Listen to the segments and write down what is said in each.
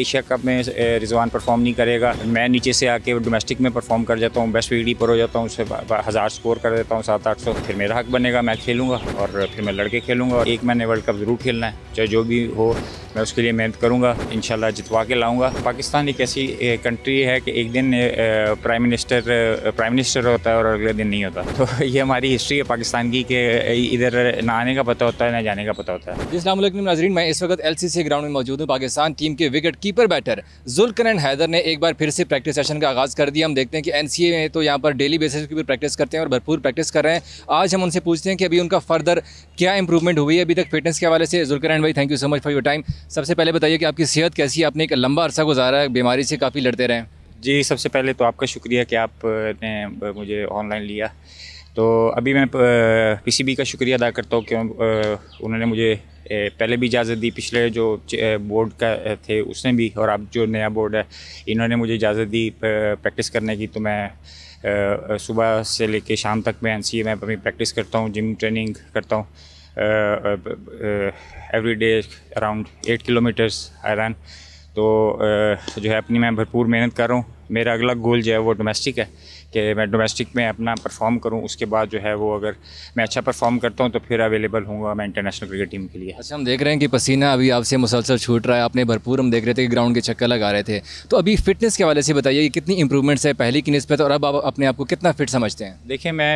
Asia cup में Rizwan perform नहीं करेगा मैं नीचे से आके डोमेस्टिक में परफॉर्म कर जाता हूँ बेस्ट वीडी पर हो जाता हूँ उससे हज़ार स्कोर कर देता हूँ सात आठ सौ फिर मेरा हक बनेगा मैं खेलूँगा और फिर मैं लड़के खेलूँगा और एक मैंने वर्ल्ड कप ज़रूर खेलना है चाहे जो भी हो मैं उसके लिए मेहनत करूँगा इन जितवा के लाऊँगा पाकिस्तान एक ऐसी कंट्री है कि एक दिन प्राइम मिनिस्टर प्राइम मिनिस्टर होता है और अगले दिन नहीं होता तो ये हमारी हिस्ट्री है पाकिस्तान की कि इधर ना आने का पता होता है ना जाने का पता होता है जिस नाम नाजरीन मैं इस वक्त एल ग्राउंड में मौजूद हूँ पाकिस्तान टीम के wicket keeper batter and Haider ने एक बार फिर से प्रैक्टिस सेशन का आगाज़ कर दिया हम देखते हैं कि एन सी में तो यहाँ पर डेली बेसिस पर भी प्रैक्टिस करते हैं और भरपूर प्रैक्टिस कर रहे हैं आज हम उनसे पूछते हैं कि अभी उनका फर्दर क्या इंप्रूवमेंट हुई है अभी तक फिटनेस के हवाले से एंड भाई thank you so much for your time सबसे पहले बताइए कि आपकी सेहत कैसी है आपने एक लंबा अरसा गुजारा है बीमारी से काफ़ी लड़ते रहे जी सबसे पहले तो आपका शुक्रिया कि आपने मुझे ऑनलाइन लिया तो अभी मैं पीसीबी का शुक्रिया अदा करता हूँ क्यों उन्होंने मुझे पहले भी इजाज़त दी पिछले जो बोर्ड का थे उसने भी और अब जो नया बोर्ड है इन्होंने मुझे इजाज़त दी प्रैक्टिस करने की तो मैं सुबह से कर शाम तक मैं एन सी ए में अपनी प्रैक्टिस करता हूँ जिम ट्रेनिंग करता हूँ every day around eight kilometres I run तो जो है अपनी मैं भरपूर मेहनत कर रहा हूँ मेरा अगला गोल जो है वो डोमेस्टिक है कि मैं डोमेस्टिक में अपना परफॉर्म करूं उसके बाद जो है वो अगर मैं अच्छा परफॉर्म करता हूं तो फिर अवेलेबल हूँ मैं इंटरनेशनल क्रिकेट टीम के लिए अच्छा हम देख रहे हैं कि पसीना अभी आपसे मुसलसल छूट रहा है आपने भरपूर हम देख रहे थे कि ग्राउंड के चक्कर लगा रहे थे तो अभी फिटनेस के हवाले से बताइए कि कितनी इंप्रूवमेंट्स है पहले की नस्बत और अब आप अपने आप को कितना फिट समझते हैं देखिए मैं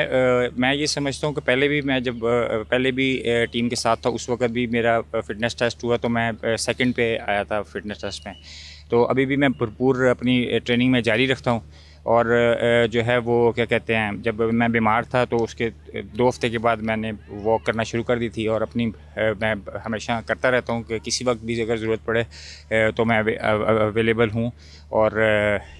मैं ये समझता हूँ कि पहले भी मैं जब पहले भी टीम के साथ था उस वक्त भी मेरा फिटनेस टेस्ट हुआ तो मैं सेकेंड पे आया था फिटनेस टेस्ट में तो अभी भी मैं भरपूर अपनी ट्रेनिंग में जारी रखता हूँ और जो है वो क्या कहते हैं जब मैं बीमार था तो उसके दो हफ्ते के बाद मैंने वॉक करना शुरू कर दी थी और अपनी मैं हमेशा करता रहता हूँ कि किसी वक्त भी अगर ज़रूरत पड़े तो मैं अवेलेबल हूँ और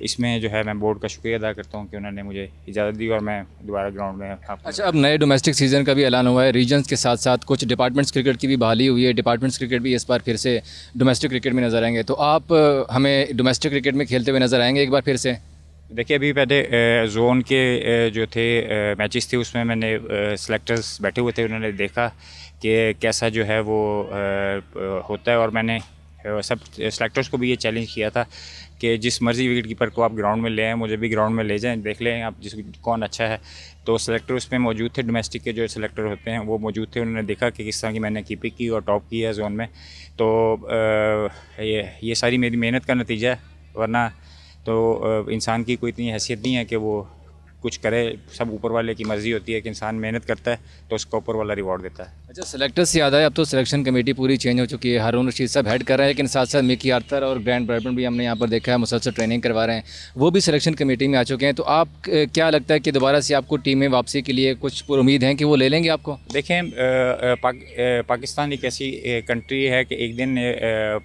इसमें जो है मैं बोर्ड का शुक्रिया अदा करता हूँ कि उन्होंने मुझे इजाज़त दी और मैं दोबारा ग्राउंड में अच्छा अब नए डोमेस्टिक सीज़न का भी ऐलान हुआ है रीजन्स के साथ साथ कुछ डिपार्टमेंट्स क्रिकेट की भी बहाली हुई है डिपार्टमेंट्स क्रिकेट भी इस बार फिर से डोमेस्टिक क्रिकेट में नज़र आएंगे तो आप हमें डोमेस्टिक क्रिकेट में खेलते हुए नज़र आएंगे एक बार फिर से देखिए अभी पहले जोन के जो थे मैचेस थे उसमें मैंने सेलेक्टर्स बैठे हुए थे उन्होंने देखा कि कैसा जो है वो होता है और मैंने सब सेलेक्टर्स को भी ये चैलेंज किया था कि जिस मर्ज़ी विकेट कीपर को आप ग्राउंड में ले आएँ मुझे भी ग्राउंड में ले जाएं देख लें आप जिस कौन अच्छा है तो सेलेक्टर उसमें मौजूद थे डोमेस्टिक के जो सेलेक्टर होते हैं वो मौजूद थे उन्होंने देखा कि किस तरह की मैंने कीपिंग की और टॉप की है जोन में तो ये ये सारी मेरी मेहनत का नतीजा है वरना तो इंसान की कोई इतनी हैसियत नहीं है कि वो कुछ करे सब ऊपर वाले की मर्ज़ी होती है कि इंसान मेहनत करता है तो उसका ऊपर वाला रिवॉर्ड देता है अच्छा सेलेक्टर से याद है अब तो सिलेक्शन कमेटी पूरी चेंज हो चुकी है हारून रशीद साहब हेड कर रहे हैं लेकिन साथ साथ मिकी आर्थर और ग्रैंड ब्रैडमैन भी हमने यहाँ पर देखा है मुसलसल ट्रेनिंग करवा रहे हैं वो भी सिलेक्शन कमेटी में आ चुके हैं तो आप क्या लगता है कि दोबारा से आपको टीम में वापसी के लिए कुछ उम्मीद है कि वो ले लेंगे आपको देखें पाकिस्तान एक ऐसी कंट्री है कि एक दिन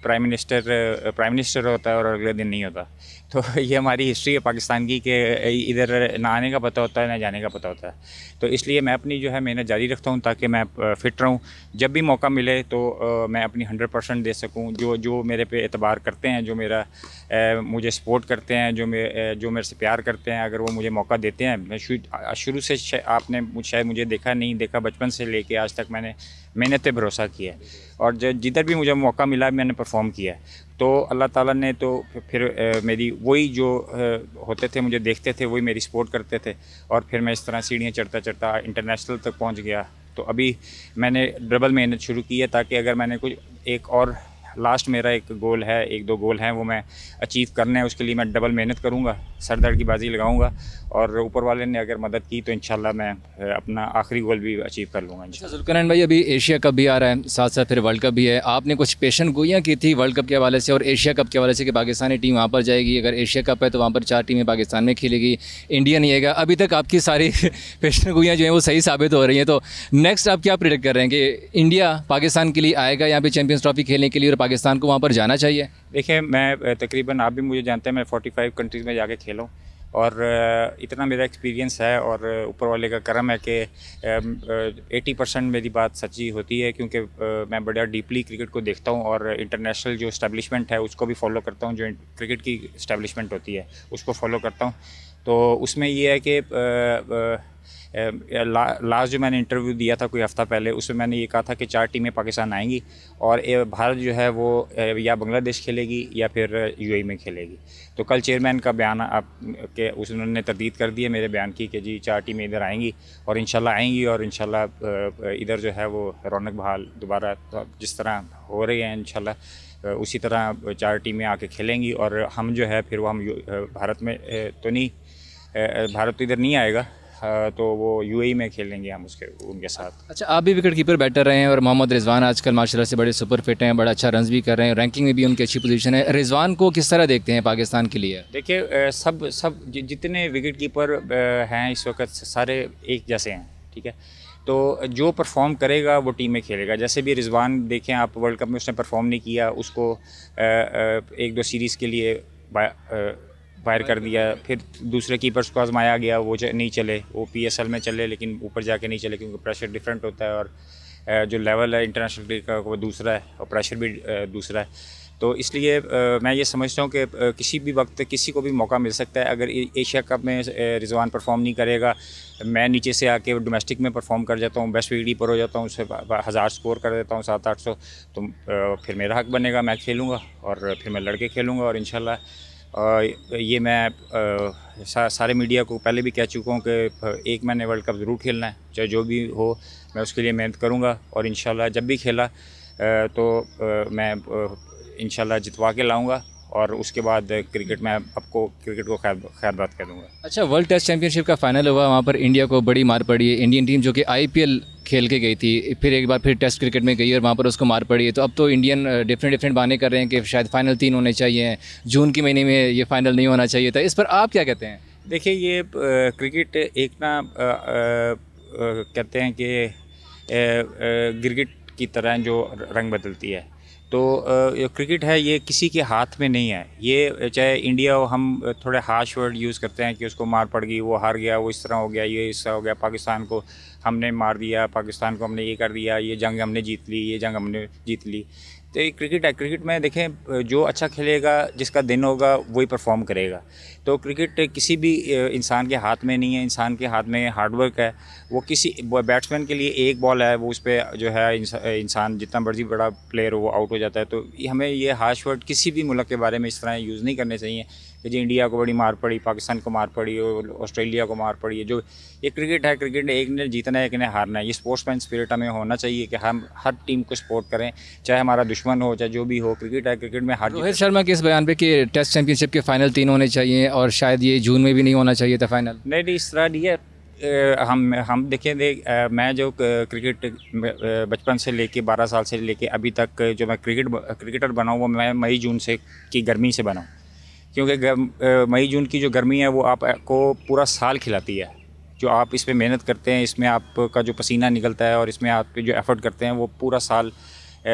प्राइम मिनिस्टर प्राइम मिनिस्टर होता है और अगले दिन नहीं होता तो ये हमारी हिस्ट्री है पाकिस्तान की कि इधर ना आने का पता होता है ना जाने का पता होता है तो इसलिए मैं अपनी जो है मेहनत जारी रखता हूँ ताकि मैं फिट रहूँ जब भी मौका मिले तो मैं अपनी हंड्रेड परसेंट दे सकूँ जो जो मेरे पे एतबार करते हैं जो मेरा मुझे सपोर्ट करते हैं जो मे जो मेरे से प्यार करते हैं अगर वो मुझे मौका देते हैं मैं शुरू से आपने शायद मुझे देखा नहीं देखा बचपन से ले आज तक मैंने मेहनत पे तो भरोसा किया है और जो जिधर भी मुझे मौका मिला मैंने परफॉर्म किया है तो अल्लाह ताला ने तो फिर मेरी वही जो होते थे मुझे देखते थे वही मेरी सपोर्ट करते थे और फिर मैं इस तरह सीढ़ियाँ चढ़ता चढ़ता इंटरनेशनल तक पहुँच गया तो अभी मैंने डबल मेहनत शुरू की है ताकि अगर मैंने कुछ एक और लास्ट मेरा एक गोल है एक दो गोल हैं वो मैं अचीव करने हैं उसके लिए मैं डबल मेहनत करूँगा सर दर्द की बाजी लगाऊँगा और ऊपर वाले ने अगर मदद की तो इन मैं अपना आखिरी गोल भी अचीव कर लूँगा जुल्करन अच्छा, भाई अभी एशिया कप भी आ रहा है साथ साथ फिर वर्ल्ड कप भी है आपने कुछ पेशन गोइयाँ की थी वर्ल्ड कप के हवाले से और एशिया कप के हवाले से कि पाकिस्तानी टीम वहाँ पर जाएगी अगर एशिया कप है तो वहाँ पर चार टीमें पाकिस्तान में खेलेगी इंडिया नहीं आएगा अभी तक आपकी सारी पेशन गोइयाँ जो हैं वो सही साबित हो रही हैं तो नेक्स्ट आप क्या प्रिडिक्ट कर रहे हैं कि इंडिया पाकिस्तान के लिए आएगा यहाँ पर चैम्पियंस ट्रॉफी खेलने के लिए और पाकिस्तान को वहाँ पर जाना चाहिए देखिए मैं तकरीबन आप भी मुझे जानते हैं मैं 45 कंट्रीज़ में जाके खेलूँ और इतना मेरा एक्सपीरियंस है और ऊपर वाले का करम है कि एटी परसेंट मेरी बात सच्ची होती है क्योंकि मैं बड़ा डीपली क्रिकेट को देखता हूँ और इंटरनेशनल जो इस्टेब्लिशमेंट है उसको भी फॉलो करता हूँ जो क्रिकेट की इस्टेब्लिशमेंट होती है उसको फॉलो करता हूँ तो उसमें ये है कि लास्ट जो मैंने इंटरव्यू दिया था कोई हफ़्ता पहले उसमें मैंने ये कहा था कि चार टीमें पाकिस्तान आएंगी और भारत जो है वो या बांग्लादेश खेलेगी या फिर यूएई e में खेलेगी तो कल चेयरमैन का बयान आप के उस उन्होंने तरदीद कर दी है मेरे बयान की कि जी चार टीमें इधर आएंगी और इन आएंगी और इन इधर जो है वो रौनक बहाल दोबारा जिस तरह हो रही है इन उसी तरह चार टीमें आके खेलेंगी और हम जो है फिर वो हम भारत में तो नहीं भारत तो इधर नहीं आएगा तो वो यू e में खेलेंगे हम उसके उनके साथ अच्छा आप भी विकेट कीपर बैटर रहे हैं और मोहम्मद रिजवान आजकल माशाल्लाह से बड़े सुपर फिट हैं बड़ा अच्छा रन भी कर रहे हैं रैंकिंग में भी उनकी अच्छी पोजीशन है रिजवान को किस तरह देखते हैं पाकिस्तान के लिए देखिए सब सब जितने विकेट कीपर हैं इस वक्त सारे एक जैसे हैं ठीक है तो जो परफॉर्म करेगा वो टीम में खेलेगा जैसे भी रिजवान देखें आप वर्ल्ड कप में उसने परफॉर्म नहीं किया उसको एक दो सीरीज़ के लिए फायर कर दिया फिर दूसरे कीपर्स को आजमाया गया वो नहीं चले वो पी में चले लेकिन ऊपर जाके नहीं चले क्योंकि प्रेशर डिफरेंट होता है और जो लेवल है इंटरनेशनल क्रिकेट का वो दूसरा है और प्रेशर भी दूसरा है तो इसलिए मैं ये समझता हूँ कि किसी भी वक्त किसी को भी मौका मिल सकता है अगर एशिया कप में रिजवान परफॉर्म नहीं करेगा मैं नीचे से आके डोमेस्टिक में परफॉर्म कर जाता हूँ बेस्ट विकेट पर हो जाता हूँ उससे हज़ार स्कोर कर देता हूँ सात आठ सौ तो फिर मेरा हक बनेगा मैं खेलूँगा और फिर मैं लड़के खेलूँगा और इन ये मैं सारे मीडिया को पहले भी कह चुका हूँ कि एक मैंने वर्ल्ड कप ज़रूर खेलना है चाहे जो भी हो मैं उसके लिए मेहनत करूँगा और इन जब भी खेला तो मैं इन जितवा के लाऊँगा और उसके बाद क्रिकेट में आपको क्रिकेट को खैर खैर बात कर दूँगा अच्छा वर्ल्ड टेस्ट चैंपियनशिप का फाइनल हुआ वहाँ पर इंडिया को बड़ी मार पड़ी है इंडियन टीम जो कि आईपीएल खेल के गई थी फिर एक बार फिर टेस्ट क्रिकेट में गई और वहाँ पर उसको मार पड़ी है तो अब तो इंडियन डिफरेंट डिफरेंट बाने कर रहे हैं कि शायद फ़ाइनल तीन होने चाहिए जून के महीने में ये फ़ाइनल नहीं होना चाहिए था तो इस पर आप क्या कहते हैं देखिए ये क्रिकेट एक ना कहते हैं कि गिरगिट की तरह जो रंग बदलती है तो ये क्रिकेट है ये किसी के हाथ में नहीं है ये चाहे इंडिया हम थोड़े हार्श वर्ड यूज़ करते हैं कि उसको मार पड़ गई वो हार गया वो इस तरह हो गया ये इस तरह हो गया पाकिस्तान को हमने मार दिया पाकिस्तान को हमने ये कर दिया ये जंग हमने जीत ली ये जंग हमने जीत ली तो ये क्रिकेट है क्रिकेट में देखें जो अच्छा खेलेगा जिसका दिन होगा वही परफॉर्म करेगा तो क्रिकेट किसी भी इंसान के हाथ में नहीं है इंसान के हाथ में हार्डवर्क है वो किसी बैट्समैन के लिए एक बॉल है वो उस पर जो है इंसान जितना मर्जी बड़ा प्लेयर हो वो आउट हो जाता है तो हमें ये हार्श वर्ड किसी भी मुल्क के बारे में इस तरह यूज़ नहीं करने चाहिए कि जी इंडिया को बड़ी मार पड़ी पाकिस्तान को मार पड़ी और ऑस्ट्रेलिया को मार पड़ी है जो ये क्रिकेट है क्रिकेट एक ने जीतना है एक ने हारना है ये स्पोर्ट्समैन स्पिरिट हमें होना चाहिए कि हम हर टीम को सपोर्ट करें चाहे हमारा दुश्मन हो चाहे जो भी हो क्रिकेट है क्रिकेट में हार रोहित शर्मा के इस बयान पर कि टेस्ट चैंपियनशिप के फाइनल तीन होने चाहिए और शायद ये जून में भी नहीं होना चाहिए था फाइनल नहीं नहीं इस तरह नहीं है हम हम देखें देख मैं जो क्रिकेट बचपन से लेके बारह साल से लेके अभी तक जो मैं क्रिकेट क्रिकेटर बना हूँ वो मैं मई जून से की गर्मी से बना हूँ क्योंकि मई जून की जो गर्मी है वो आपको पूरा साल खिलाती है जो आप इस पर मेहनत करते हैं इसमें आपका जो पसीना निकलता है और इसमें आप जो एफ़र्ट करते हैं वो पूरा साल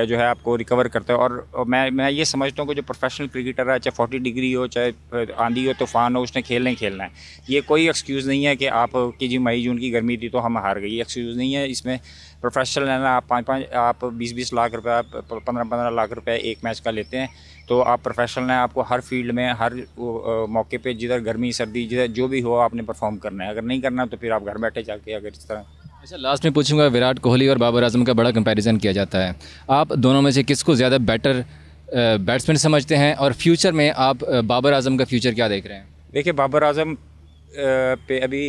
जो है आपको रिकवर करता है और मैं मैं ये समझता हूँ कि जो प्रोफेशनल क्रिकेटर है चाहे फोर्टी डिग्री हो चाहे आंधी हो तूफान हो उसने खेलना ही खेलना है ये कोई एक्सक्यूज़ नहीं है कि आप कि जी मई जून की गर्मी थी तो हम हार गई एक्सक्यूज़ नहीं है इसमें प्रोफेशनल है ना आप पाँच पाँच आप बीस बीस लाख आप पंद्रह पंद्रह लाख रुपये एक मैच का लेते हैं तो आप प्रोफेशनल हैं आपको हर फील्ड में हर मौके पर जिधर गर्मी सर्दी जिधर जो भी हो आपने परफॉर्म करना है अगर नहीं करना तो फिर आप घर बैठे जाके अगर इस तरह अच्छा लास्ट में पूछूंगा विराट कोहली और बाबर आजम का बड़ा कंपैरिजन किया जाता है आप दोनों में से किसको ज़्यादा बेटर बैट्समैन समझते हैं और फ्यूचर में आप बाबर आजम का फ्यूचर क्या देख रहे हैं देखिए बाबर आजम पे अभी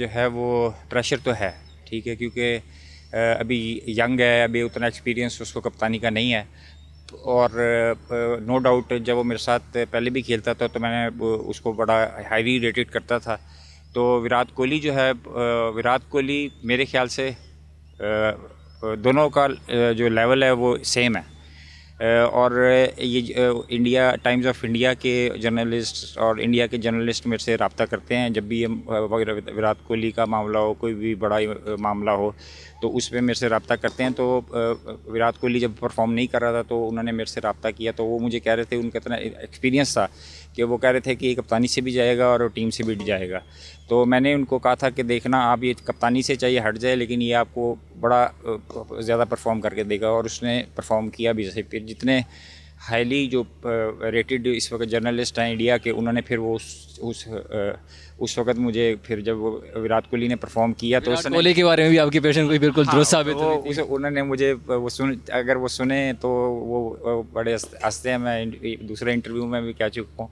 जो है वो प्रेशर तो है ठीक है क्योंकि अभी यंग है अभी उतना एक्सपीरियंस उसको कप्तानी का नहीं है और नो डाउट जब वो मेरे साथ पहले भी खेलता था तो मैंने उसको बड़ा हाईली रेटेड करता था तो विराट कोहली जो है विराट कोहली मेरे ख्याल से दोनों का जो लेवल है वो सेम है और ये इंडिया टाइम्स ऑफ इंडिया के जर्नलिस्ट और इंडिया के जर्नलिस्ट मेरे से रबता करते हैं जब भी विराट कोहली का मामला हो कोई भी बड़ा मामला हो तो उस पर मेरे से रबता करते हैं तो विराट कोहली जब परफॉर्म नहीं कर रहा था तो उन्होंने मेरे से रबता किया तो वो मुझे कह रहे थे उनका इतना एक्सपीरियंस था कि वो कह रहे थे कि कप्तानी से भी जाएगा और टीम से भी जाएगा तो मैंने उनको कहा था कि देखना आप ये कप्तानी से चाहिए हट जाए लेकिन ये आपको बड़ा ज़्यादा परफॉर्म करके देगा और उसने परफॉर्म किया भी जैसे फिर जितने हाईली जो रेटेड इस वक्त जर्नलिस्ट हैं इंडिया के उन्होंने फिर वो उस उस उस वक्त मुझे फिर जब विराट कोहली ने परफॉर्म किया तो उसने कोहली के बारे में भी आपकी पेशन कोई बिल्कुल हाँ, दुरुस्त साबित वो तो उसे उन्होंने मुझे वो सुन अगर वो सुने तो वो बड़े हंसते हैं मैं दूसरे इंटरव्यू में भी कह चुका हूँ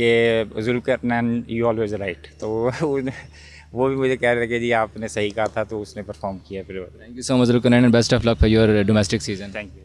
कि नैन यू ऑलवेज राइट तो वो भी मुझे कह रहे थे कि जी आपने सही कहा था तो उसने परफॉर्म किया फिर थैंक यू सो मच नैन best of luck for your domestic season thank you